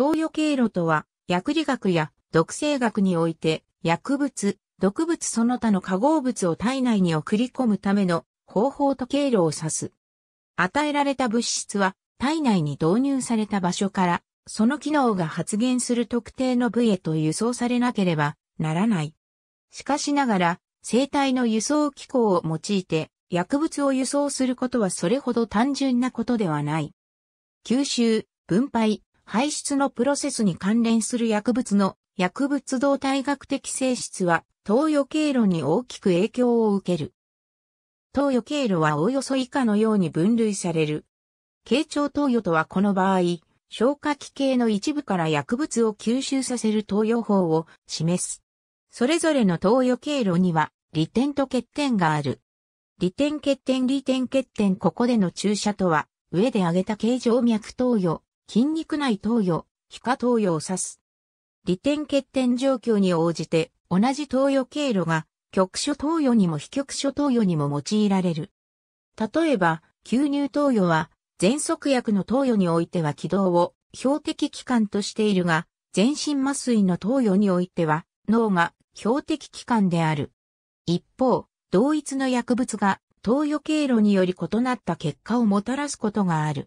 投与経路とは、薬理学や毒性学において、薬物、毒物その他の化合物を体内に送り込むための方法と経路を指す。与えられた物質は、体内に導入された場所から、その機能が発現する特定の部位へと輸送されなければならない。しかしながら、生体の輸送機構を用いて、薬物を輸送することはそれほど単純なことではない。吸収、分配、排出のプロセスに関連する薬物の薬物動体学的性質は投与経路に大きく影響を受ける。投与経路はおおよそ以下のように分類される。経腸投与とはこの場合、消化器系の一部から薬物を吸収させる投与法を示す。それぞれの投与経路には利点と欠点がある。利点欠点利点欠点ここでの注射とは、上で挙げた形状脈投与、筋肉内投与、皮下投与を指す。利点欠点状況に応じて、同じ投与経路が、局所投与にも非局所投与にも用いられる。例えば、吸入投与は、全速薬の投与においては軌道を標的器官としているが、全身麻酔の投与においては、脳が標的器官である。一方、同一の薬物が投与経路により異なった結果をもたらすことがある。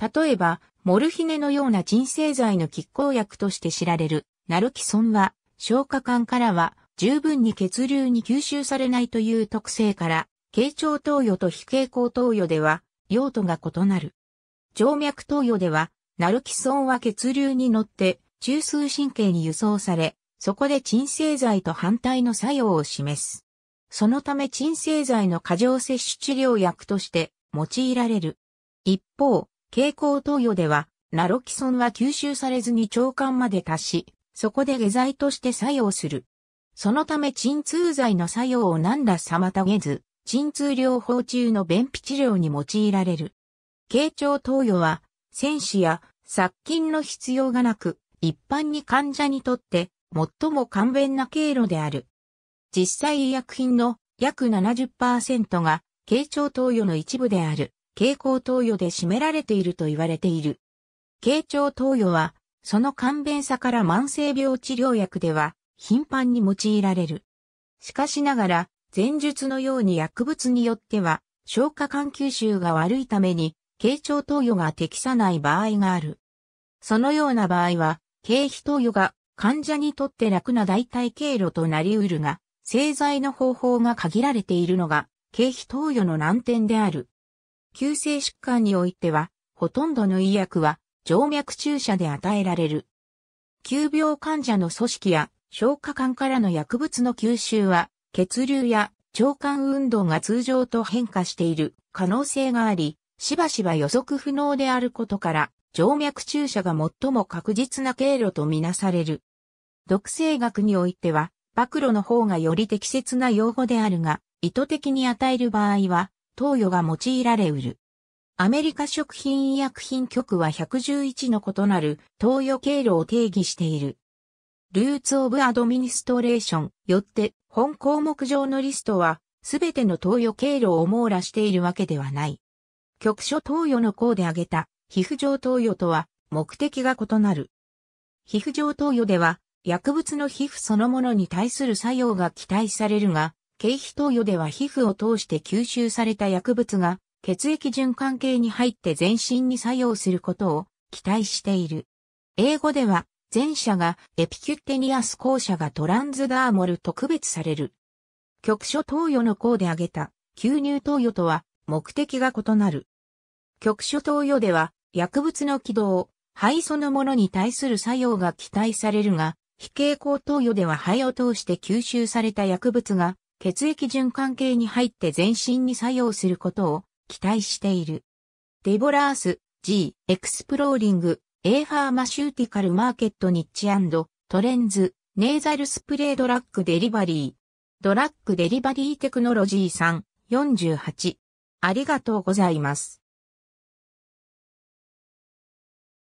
例えば、モルヒネのような鎮静剤の拮抗薬として知られる、ナルキソンは、消化管からは十分に血流に吸収されないという特性から、軽腸投与と非傾向投与では、用途が異なる。静脈投与では、ナルキソンは血流に乗って、中枢神経に輸送され、そこで鎮静剤と反対の作用を示す。そのため鎮静剤の過剰摂取治療薬として用いられる。一方、蛍光投与では、ナロキソンは吸収されずに腸管まで達し、そこで下剤として作用する。そのため鎮痛剤の作用を何ら妨げず、鎮痛療法中の便秘治療に用いられる。傾腸投与は、戦死や殺菌の必要がなく、一般に患者にとって最も簡便な経路である。実際医薬品の約70%が傾腸投与の一部である。蛍光投与で占められていると言われている。慶長投与は、その簡便さから慢性病治療薬では頻繁に用いられる。しかしながら、前述のように薬物によっては、消化管吸収が悪いために、軽腸投与が適さない場合がある。そのような場合は、経費投与が患者にとって楽な代替経路となり得るが、製剤の方法が限られているのが、経費投与の難点である。急性疾患においては、ほとんどの医薬は静脈注射で与えられる。急病患者の組織や消化管からの薬物の吸収は、血流や腸管運動が通常と変化している可能性があり、しばしば予測不能であることから、静脈注射が最も確実な経路とみなされる。毒性学においては、暴露の方がより適切な用語であるが、意図的に与える場合は、投与が用いられうる。アメリカ食品医薬品局は111の異なる投与経路を定義している。ルーツオブアドミニストレーションよって本項目上のリストはすべての投与経路を網羅しているわけではない。局所投与の項で挙げた皮膚上投与とは目的が異なる。皮膚上投与では薬物の皮膚そのものに対する作用が期待されるが、経皮投与では皮膚を通して吸収された薬物が血液循環系に入って全身に作用することを期待している。英語では前者がエピキュッテニアス後者がトランズダーモルと区別される。局所投与の項で挙げた吸入投与とは目的が異なる。局所投与では薬物の軌道、肺そのものに対する作用が期待されるが、非蛍光投与では肺を通して吸収された薬物が血液循環系に入って全身に作用することを期待している。デボラース G エクスプローリング A ファーマシューティカルマーケットニッチトレンズネーザルスプレードラッグデリバリードラッグデリバリーテクノロジー348ありがとうございます。